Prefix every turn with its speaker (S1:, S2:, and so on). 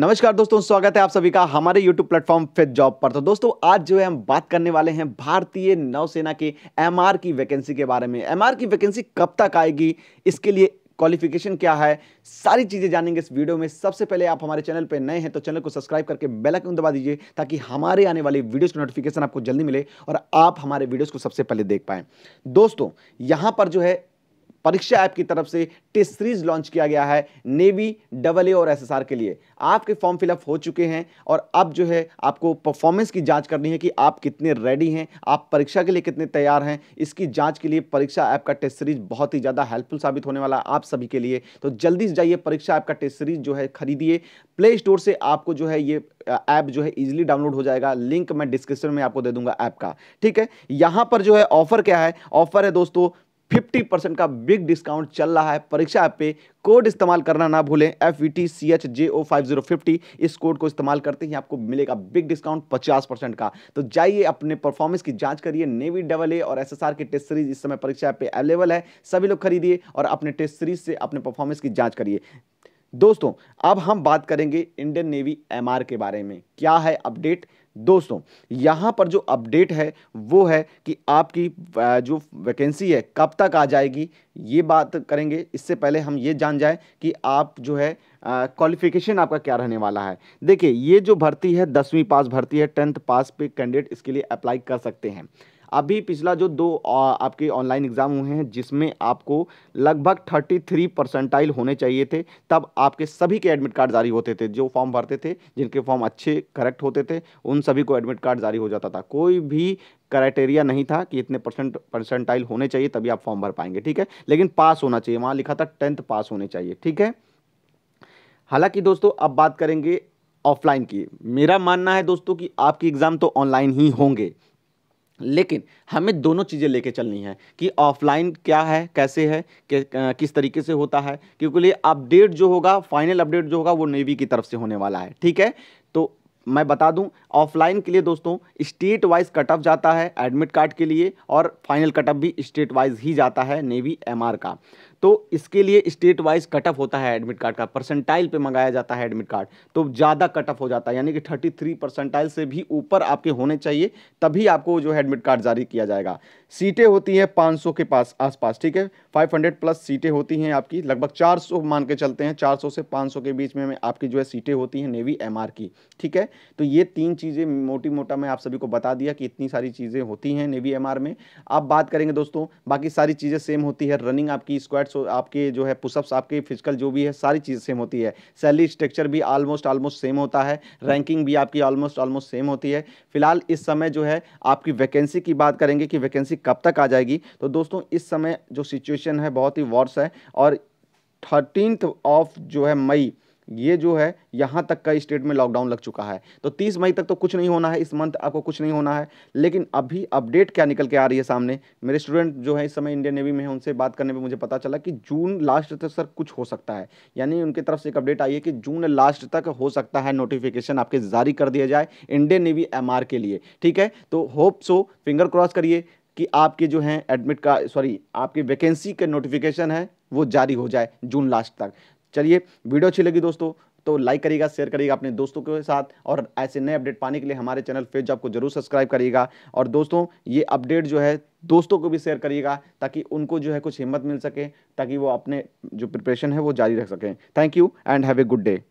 S1: नमस्कार दोस्तों स्वागत है आप सभी का हमारे YouTube प्लेटफॉर्म फिट जॉब पर तो दोस्तों आज जो है हम बात करने वाले हैं भारतीय नौसेना के एम की वैकेंसी के बारे में एम की वैकेंसी कब तक आएगी इसके लिए क्वालिफिकेशन क्या है सारी चीज़ें जानेंगे इस वीडियो में सबसे पहले आप हमारे चैनल पर नए हैं तो चैनल को सब्सक्राइब करके बेल आइकन दबा दीजिए ताकि हमारे आने वाले वीडियोस की नोटिफिकेशन आपको जल्दी मिले और आप हमारे वीडियोस को सबसे पहले देख पाएं दोस्तों यहाँ पर जो है परीक्षा ऐप की तरफ से टेस्ट सीरीज लॉन्च किया गया है नेवी डबल ए और एसएसआर के लिए आपके फॉर्म फिलअप हो चुके हैं और अब जो है आपको परफॉर्मेंस की जांच करनी है कि आप कितने रेडी हैं आप परीक्षा के लिए कितने तैयार हैं इसकी जांच के लिए परीक्षा ऐप का टेस्ट सीरीज बहुत ही ज़्यादा हेल्पफुल साबित होने वाला आप सभी के लिए तो जल्दी से जाइए परीक्षा ऐप का टेस्ट सीरीज जो है खरीदिए प्ले स्टोर से आपको जो है ये ऐप जो है इजीली डाउनलोड हो जाएगा लिंक मैं डिस्क्रिप्शन में आपको दे दूंगा ऐप का ठीक है यहां पर जो है ऑफर क्या है ऑफर है दोस्तों फिफ्टी परसेंट का बिग डिस्काउंट चल रहा है परीक्षा ऐप पे कोड इस्तेमाल करना ना भूलें F V T C H J O five zero fifty इस कोड को इस्तेमाल करते ही आपको मिलेगा बिग डिस्काउंट पचास परसेंट का तो जाइए अपने परफॉर्मेंस की जांच करिए नेवी डबल ए और एस एस आर की टेस्ट सीरीज इस समय परीक्षा ऐप पे अवेलेबल है सभी लोग खरीदिए और अपने टेस्ट सीरीज से अपने परफॉर्मेंस की जाँच करिए दोस्तों अब हम बात करेंगे इंडियन नेवी एम के बारे में क्या है अपडेट दोस्तों यहाँ पर जो अपडेट है वो है कि आपकी जो वैकेंसी है कब तक आ जाएगी ये बात करेंगे इससे पहले हम ये जान जाए कि आप जो है क्वालिफिकेशन आपका क्या रहने वाला है देखिए ये जो भर्ती है दसवीं पास भर्ती है टेंथ पास पे कैंडिडेट इसके लिए अप्लाई कर सकते हैं अभी पिछला जो दो आपके ऑनलाइन एग्ज़ाम हुए हैं जिसमें आपको लगभग थर्टी थ्री परसेंटाइल होने चाहिए थे तब आपके सभी के एडमिट कार्ड जारी होते थे जो फॉर्म भरते थे जिनके फॉर्म अच्छे करेक्ट होते थे उन सभी को एडमिट कार्ड जारी हो जाता था कोई भी क्राइटेरिया नहीं था कि इतने परसेंट परसेंटाइल होने चाहिए तभी आप फॉर्म भर पाएंगे ठीक है लेकिन पास होना चाहिए वहाँ लिखा था टेंथ पास होने चाहिए ठीक है हालांकि दोस्तों अब बात करेंगे ऑफलाइन की मेरा मानना है दोस्तों कि आपकी एग्ज़ाम तो ऑनलाइन ही होंगे लेकिन हमें दोनों चीज़ें लेके चलनी है कि ऑफलाइन क्या है कैसे है कि, किस तरीके से होता है क्योंकि अपडेट जो होगा फाइनल अपडेट जो होगा वो नेवी की तरफ से होने वाला है ठीक है तो मैं बता दूं ऑफलाइन के लिए दोस्तों स्टेट वाइज कटअप जाता है एडमिट कार्ड के लिए और फाइनल कटअप भी स्टेट वाइज ही जाता है नेवी एमआर का तो इसके लिए स्टेट वाइज कट ऑफ होता है एडमिट कार्ड का परसेंटाइल पे मंगाया जाता है एडमिट कार्ड तो ज़्यादा कट ऑफ हो जाता है यानी कि थर्टी थ्री परसेंटाइल से भी ऊपर आपके होने चाहिए तभी आपको जो है एडमिट कार्ड जारी किया जाएगा सीटें होती हैं पाँच के पास आसपास ठीक है फाइव प्लस सीटें होती हैं आपकी लगभग चार मान के चलते हैं चार से पाँच के बीच में आपकी जो है सीटें होती हैं नेवी एम की ठीक है तो ये तीन चीज़ें मोटी मोटा मैं आप सभी को बता दिया कि इतनी सारी चीज़ें होती हैं नेवी एम में आप बात करेंगे दोस्तों बाकी सारी चीज़ें सेम होती है रनिंग आपकी स्क्वाड वर्कआउट्स आपके जो है पुशअप्स आपके फिजिकल जो भी है सारी चीज़ सेम होती है सैलरी स्ट्रक्चर भी ऑलमोस्ट ऑलमोस्ट सेम होता है रैंकिंग भी आपकी ऑलमोस्ट ऑलमोस्ट सेम होती है फिलहाल इस समय जो है आपकी वैकेंसी की बात करेंगे कि वैकेंसी कब तक आ जाएगी तो दोस्तों इस समय जो सिचुएशन है बहुत ही वॉर्स है और थर्टीनथ ऑफ जो है मई ये जो है यहाँ तक का स्टेट में लॉकडाउन लग चुका है तो 30 मई तक तो कुछ नहीं होना है इस मंथ आपको कुछ नहीं होना है लेकिन अभी अपडेट क्या निकल के आ रही है सामने मेरे स्टूडेंट जो है इस समय इंडियन नेवी में है उनसे बात करने पर मुझे पता चला कि जून लास्ट तक सर कुछ हो सकता है यानी उनकी तरफ से एक अपडेट आई है कि जून लास्ट तक हो सकता है नोटिफिकेशन आपके जारी कर दिया जाए इंडियन नेवी एम के लिए ठीक है तो होप सो फिंगर क्रॉस करिए कि आपके जो हैं एडमिट का सॉरी आपकी वैकेंसी के नोटिफिकेशन है वो जारी हो जाए जून लास्ट तक चलिए वीडियो अच्छी लगी दोस्तों तो लाइक करिएगा शेयर करिएगा अपने दोस्तों के साथ और ऐसे नए अपडेट पाने के लिए हमारे चैनल फेज जॉब को जरूर सब्सक्राइब करिएगा और दोस्तों ये अपडेट जो है दोस्तों को भी शेयर करिएगा ताकि उनको जो है कुछ हिम्मत मिल सके ताकि वो अपने जो प्रिपरेशन है वो जारी रख सकें thank you and have a good day